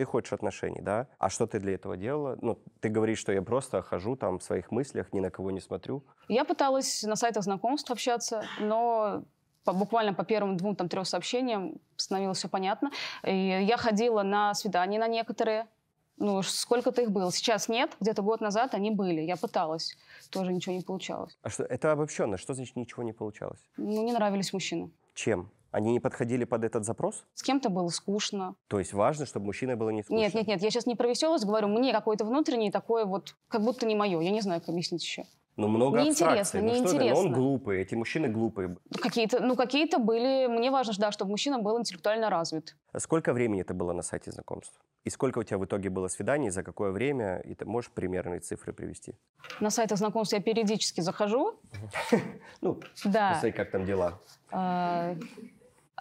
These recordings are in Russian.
ты хочешь отношений, да? А что ты для этого делала? Ну, ты говоришь, что я просто хожу там в своих мыслях, ни на кого не смотрю. Я пыталась на сайтах знакомств общаться, но по, буквально по первым двум, там, трем сообщениям становилось все понятно. И я ходила на свидания на некоторые, ну, сколько-то их было. Сейчас нет, где-то год назад они были. Я пыталась, тоже ничего не получалось. А что, это обобщенно, что значит ничего не получалось? Ну, не нравились мужчины. Чем? Они не подходили под этот запрос? С кем-то было скучно. То есть важно, чтобы мужчина было не скучно? Нет, нет, нет, я сейчас не про веселость говорю, мне какое то внутреннее такое вот, как будто не мое, я не знаю, как объяснить еще. Ну, много неинтересно, абстракций. Неинтересно. Ну, что ну, он глупый, эти мужчины глупые. Какие-то, ну, какие-то были... Мне важно, да, чтобы мужчина был интеллектуально развит. Сколько времени это было на сайте знакомств? И сколько у тебя в итоге было свиданий, за какое время? И ты можешь примерные цифры привести? На сайтах знакомств я периодически захожу. Ну, да. как там дела? А,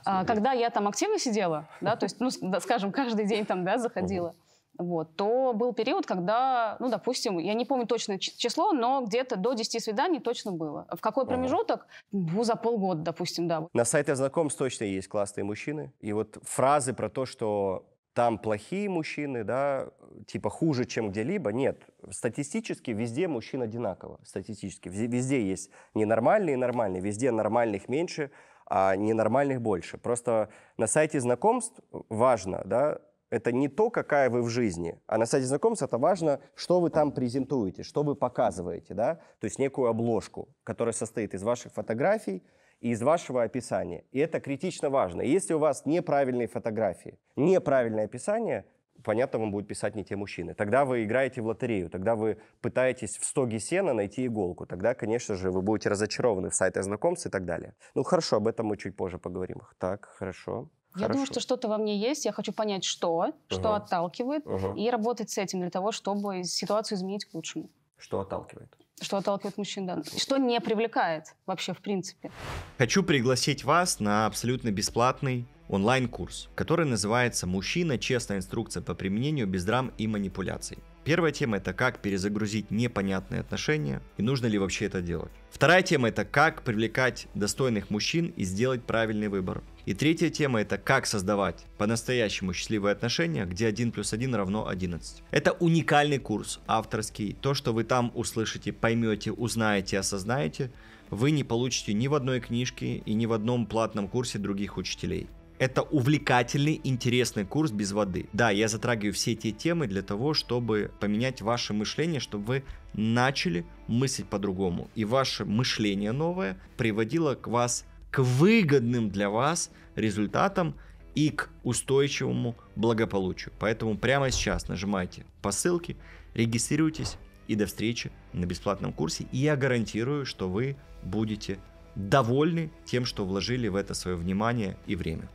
а, когда я там активно сидела, да, то есть, ну, скажем, каждый день там, да, заходила, вот, то был период, когда, ну, допустим, я не помню точное число, но где-то до 10 свиданий точно было. А в какой промежуток? Ну, за полгода, допустим, да. На сайте знакомств точно есть классные мужчины. И вот фразы про то, что там плохие мужчины, да, типа хуже, чем где-либо. Нет, статистически везде мужчин одинаково. Статистически везде, везде есть ненормальные и нормальные. Везде нормальных меньше, а ненормальных больше. Просто на сайте знакомств важно, да, это не то, какая вы в жизни, а на сайте знакомств это важно, что вы там презентуете, что вы показываете, да, то есть некую обложку, которая состоит из ваших фотографий и из вашего описания. И это критично важно. Если у вас неправильные фотографии, неправильное описание – понятно, вам будет писать не те мужчины. Тогда вы играете в лотерею, тогда вы пытаетесь в стоге сена найти иголку. Тогда, конечно же, вы будете разочарованы в сайте знакомств и так далее. Ну хорошо, об этом мы чуть позже поговорим. Так, хорошо. Я Хорошо. думаю, что что-то во мне есть, я хочу понять, что, что угу. отталкивает, угу. и работать с этим для того, чтобы ситуацию изменить к лучшему. Что отталкивает? Что отталкивает мужчин, да. Что не привлекает вообще, в принципе. Хочу пригласить вас на абсолютно бесплатный онлайн-курс, который называется «Мужчина. Честная инструкция по применению без драм и манипуляций». Первая тема это как перезагрузить непонятные отношения и нужно ли вообще это делать. Вторая тема это как привлекать достойных мужчин и сделать правильный выбор. И третья тема это как создавать по-настоящему счастливые отношения, где 1 плюс 1 равно 11. Это уникальный курс, авторский. То, что вы там услышите, поймете, узнаете, осознаете, вы не получите ни в одной книжке и ни в одном платном курсе других учителей. Это увлекательный, интересный курс без воды. Да, я затрагиваю все эти темы для того, чтобы поменять ваше мышление, чтобы вы начали мыслить по-другому. И ваше мышление новое приводило к вас к выгодным для вас результатам и к устойчивому благополучию. Поэтому прямо сейчас нажимайте по ссылке, регистрируйтесь и до встречи на бесплатном курсе. И я гарантирую, что вы будете довольны тем, что вложили в это свое внимание и время.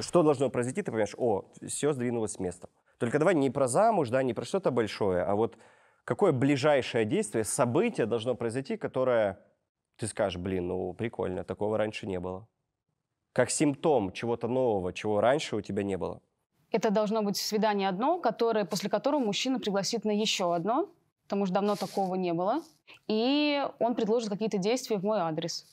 Что должно произойти, ты понимаешь, о, все сдвинулось с места. Только давай не про замуж, да, не про что-то большое, а вот какое ближайшее действие, событие должно произойти, которое ты скажешь, блин, ну прикольно, такого раньше не было. Как симптом чего-то нового, чего раньше у тебя не было. Это должно быть свидание одно, которое, после которого мужчина пригласит на еще одно, потому что давно такого не было, и он предложит какие-то действия в мой адрес.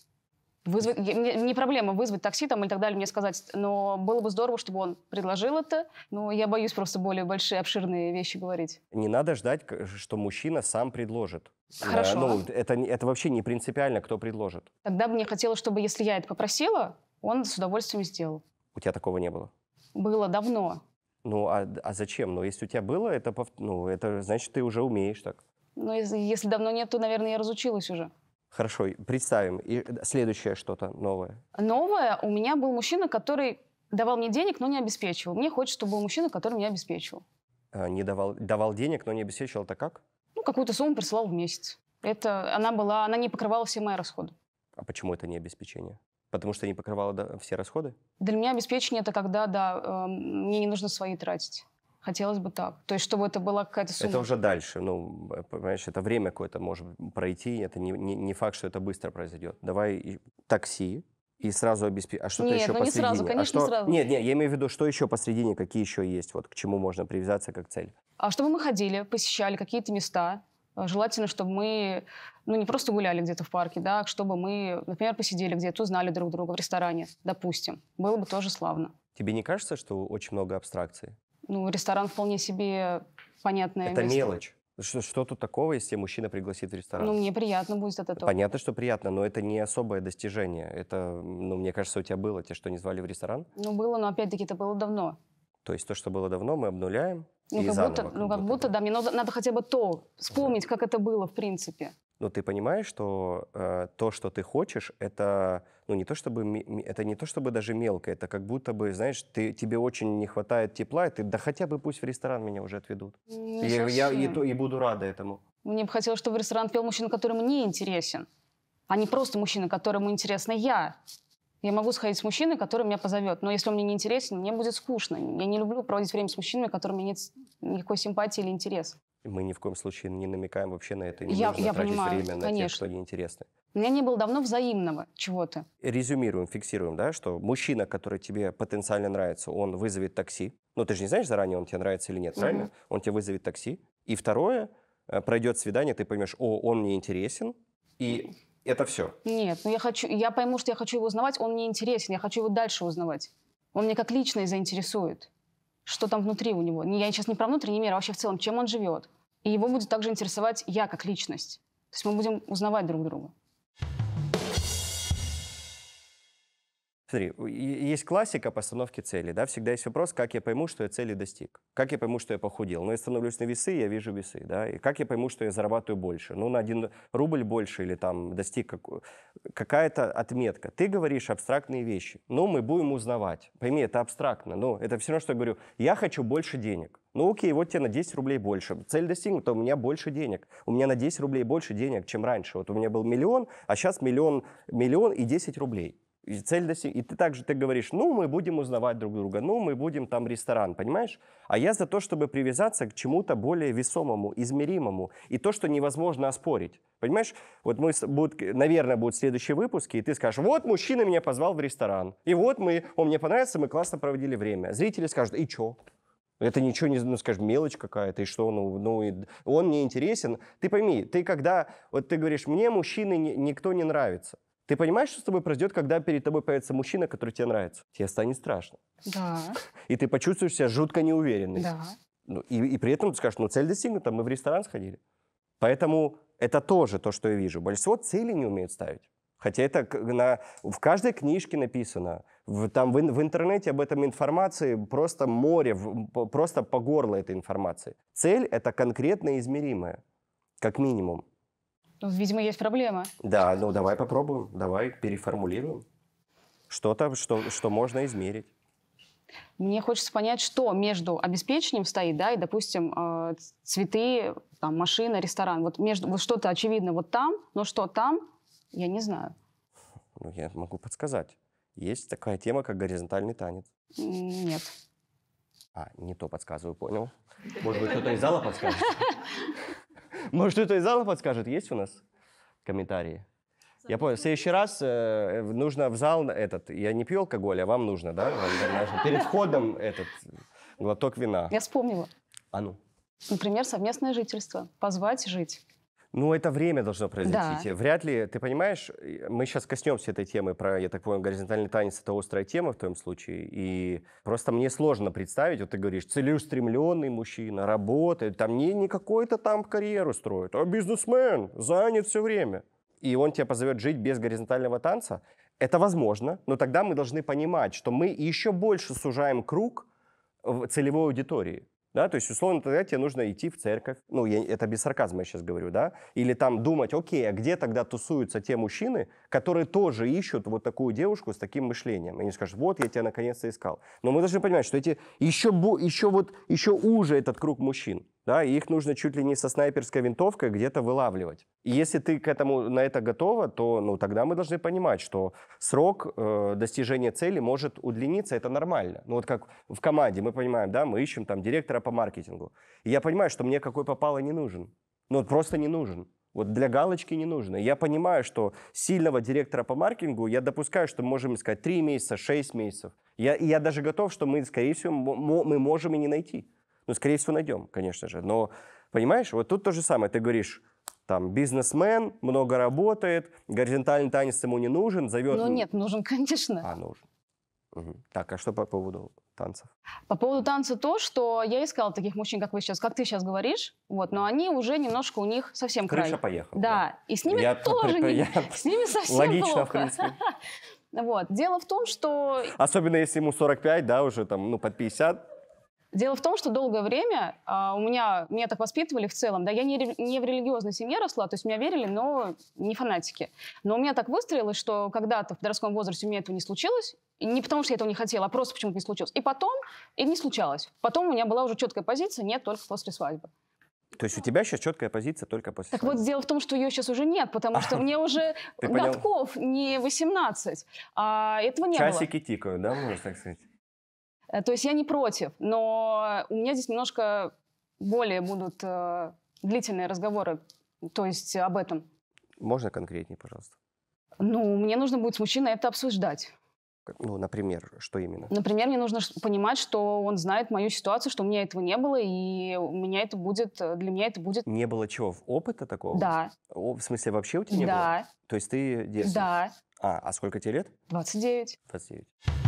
Вызвать, не проблема вызвать такси там или так далее, мне сказать, но было бы здорово, чтобы он предложил это, но я боюсь просто более большие, обширные вещи говорить. Не надо ждать, что мужчина сам предложит. Э, Хорошо. Ну, это, это вообще не принципиально, кто предложит. Тогда бы мне хотелось, чтобы, если я это попросила, он с удовольствием сделал. У тебя такого не было? Было давно. Ну, а, а зачем? Ну, если у тебя было, это, ну, это значит, ты уже умеешь так. Ну, если, если давно нет, то, наверное, я разучилась уже. Хорошо, представим. И э, следующее что-то новое. Новое. У меня был мужчина, который давал мне денег, но не обеспечивал. Мне хочется, чтобы был мужчина, который меня обеспечивал. А, не давал, давал денег, но не обеспечивал, это как? Ну, какую-то сумму присылал в месяц. Это она была, она не покрывала все мои расходы. А почему это не обеспечение? Потому что не покрывала да, все расходы? Для меня обеспечение это когда, да, э, мне не нужно свои тратить. Хотелось бы так. То есть, чтобы это была какая-то сумма. Это уже дальше. Ну, э, понимаешь, это время какое-то может пройти. Это не, не, не факт, что это быстро произойдет. Давай такси, и сразу обеспечить. А что-то еще ну Нет, Не сразу, а конечно, а что... сразу. Нет, нет, я имею в виду, что еще посредине, какие еще есть, вот к чему можно привязаться как цель. А чтобы мы ходили, посещали какие-то места, э, желательно, чтобы мы, ну, не просто гуляли где-то в парке, да, а чтобы мы, например, посидели где-то, узнали друг друга в ресторане, допустим. Было бы тоже славно. Тебе не кажется, что очень много абстракции? ну, ресторан вполне себе понятное Это место. мелочь. Что, что тут такого, если мужчина пригласит в ресторан? Ну, мне приятно будет от этого. Понятно, что приятно, но это не особое достижение. Это, ну, мне кажется, у тебя было. те, что, не звали в ресторан? Ну, было, но опять-таки это было давно. То есть то, что было давно, мы обнуляем ну, и как заново, будто, как Ну, как будто, да. да. Мне надо, надо хотя бы то вспомнить, да. как это было, в принципе. Но ты понимаешь, что э, то, что ты хочешь, это, ну, не то чтобы, это не то чтобы даже мелко, это как будто бы, знаешь, ты, тебе очень не хватает тепла, и ты, да хотя бы пусть в ресторан меня уже отведут. Не я, я и, и буду рада этому. Мне бы хотелось, чтобы в ресторан пел мужчина, который не интересен, а не просто мужчина, которому интересна я. Я могу сходить с мужчиной, который меня позовет, но если он мне не интересен, мне будет скучно. Я не люблю проводить время с мужчинами, которым нет никакой симпатии или интереса. Мы ни в коем случае не намекаем вообще на это. Не я, нужно я тратить понимаю, время на конечно. тех, что неинтересны. У меня не было давно взаимного чего-то. Резюмируем, фиксируем, да, что мужчина, который тебе потенциально нравится, он вызовет такси. Ну, ты же не знаешь заранее, он тебе нравится или нет, mm правильно? Он тебе вызовет такси. И второе, э, пройдет свидание, ты поймешь, о, он мне интересен, и это все. Нет, ну я хочу, я пойму, что я хочу его узнавать, он мне интересен, я хочу его дальше узнавать. Он мне как личность заинтересует что там внутри у него. Я сейчас не про внутренний мир, а вообще в целом, чем он живет. И его будет также интересовать я как личность. То есть мы будем узнавать друг друга. Смотри, есть классика постановки цели, да, всегда есть вопрос, как я пойму, что я цели достиг, как я пойму, что я похудел, ну, я становлюсь на весы, я вижу весы, да, и как я пойму, что я зарабатываю больше, ну, на один рубль больше или там достиг как... какая-то отметка. Ты говоришь абстрактные вещи, ну, мы будем узнавать, пойми, это абстрактно, ну, это все равно, что я говорю, я хочу больше денег, ну окей, вот тебе на 10 рублей больше. Цель достигнута, у меня больше денег. У меня на 10 рублей больше денег, чем раньше. Вот у меня был миллион, а сейчас миллион, миллион и 10 рублей и цель достиг. И ты также ты говоришь, ну, мы будем узнавать друг друга, ну, мы будем там ресторан, понимаешь? А я за то, чтобы привязаться к чему-то более весомому, измеримому, и то, что невозможно оспорить. Понимаешь, вот мы будут, наверное, будут следующие выпуски, и ты скажешь, вот мужчина меня позвал в ресторан, и вот мы, он мне понравился, мы классно проводили время. Зрители скажут, и чё? Это ничего не, ну, скажешь, мелочь какая-то, и что, ну, ну, и он мне интересен. Ты пойми, ты когда, вот ты говоришь, мне мужчины никто не нравится. Ты понимаешь, что с тобой произойдет, когда перед тобой появится мужчина, который тебе нравится? Тебе станет страшно. Да. И ты почувствуешь себя жутко неуверенной. Да. Ну, и, и при этом ты скажешь, ну, цель достигнута, мы в ресторан сходили. Поэтому это тоже то, что я вижу. Большинство целей не умеют ставить. Хотя это на, в каждой книжке написано. В, там в, в интернете об этом информации просто море, в, просто по горло этой информации. Цель — это конкретно измеримая, как минимум. Ну, видимо, есть проблема. Да, ну давай попробуем, давай переформулируем. Что то что, что можно измерить? Мне хочется понять, что между обеспечением стоит, да, и, допустим, э, цветы, там, машина, ресторан. Вот, между, вот что-то очевидно вот там, но что там, я не знаю. Ну, я могу подсказать. Есть такая тема, как горизонтальный танец. Нет. А, не то подсказываю, понял. Может быть, кто-то из зала подскажет? Может, кто-то из зала подскажет, есть у нас комментарии? Я понял. В следующий раз э, нужно в зал этот. Я не пью алкоголь, а вам нужно, да? Перед входом этот глоток вина. Я вспомнила. А ну. Например, совместное жительство. Позвать жить. Ну, это время должно произойти. Да. Вряд ли, ты понимаешь, мы сейчас коснемся этой темы про, я так понял, горизонтальный танец это острая тема в твоем случае. И просто мне сложно представить, вот ты говоришь, целеустремленный мужчина, работает, там не, не какой-то там карьеру строит, а бизнесмен, занят все время. И он тебя позовет жить без горизонтального танца. Это возможно, но тогда мы должны понимать, что мы еще больше сужаем круг целевой аудитории. Да? То есть, условно, тогда тебе нужно идти в церковь. Ну, я, это без сарказма я сейчас говорю, да? Или там думать, окей, а где тогда тусуются те мужчины, которые тоже ищут вот такую девушку с таким мышлением? И они скажут, вот, я тебя наконец-то искал. Но мы должны понимать, что эти еще, еще, вот, еще уже этот круг мужчин да, их нужно чуть ли не со снайперской винтовкой где-то вылавливать. И если ты к этому, на это готова, то ну, тогда мы должны понимать, что срок э, достижения цели может удлиниться, это нормально. Ну вот как в команде, мы понимаем, да, мы ищем там директора по маркетингу. И я понимаю, что мне какой попало не нужен. Ну вот просто не нужен. Вот для галочки не нужно. Я понимаю, что сильного директора по маркетингу я допускаю, что мы можем искать 3 месяца, 6 месяцев. Я, я даже готов, что мы, скорее всего, мы можем и не найти. Ну, скорее всего, найдем, конечно же. Но, понимаешь, вот тут то же самое. Ты говоришь, там, бизнесмен, много работает, горизонтальный танец ему не нужен, зовет... Ну нет, нужен, конечно. А, нужен. Угу. Так, а что по поводу танцев? По поводу танца то, что я искала таких мужчин, как вы сейчас, как ты сейчас говоришь, вот, но они уже немножко у них совсем Крыша край. поехала. Да. да, и с ними я, тоже не... С ними совсем Логично, плохо. в принципе. Вот. Дело в том, что... Особенно если ему 45, да, уже там, ну, под 50, Дело в том, что долгое время а, у меня, меня так воспитывали в целом, да, я не, не в религиозной семье росла, то есть меня верили, но не фанатики. Но у меня так выстроилось, что когда-то в подростковом возрасте у меня этого не случилось, не потому что я этого не хотела, а просто почему-то не случилось. И потом и не случалось. Потом у меня была уже четкая позиция, нет, только после свадьбы. То есть у тебя сейчас четкая позиция только после Так свадьбы. вот дело в том, что ее сейчас уже нет, потому а, что мне уже годков не 18. А этого не было. Часики тикают, да, можно так сказать? Э, то есть я не против, но у меня здесь немножко более будут э, длительные разговоры, то есть об этом. Можно конкретнее, пожалуйста? Ну, мне нужно будет с мужчиной это обсуждать. Ну, например, что именно? Например, мне нужно понимать, что он знает мою ситуацию, что у меня этого не было, и у меня это будет, э, для меня это будет... Не было чего? Опыта такого? Да. О, в смысле, вообще у тебя не да. было? Да. То есть ты девственница? Да. А, а сколько тебе лет? 29. 29.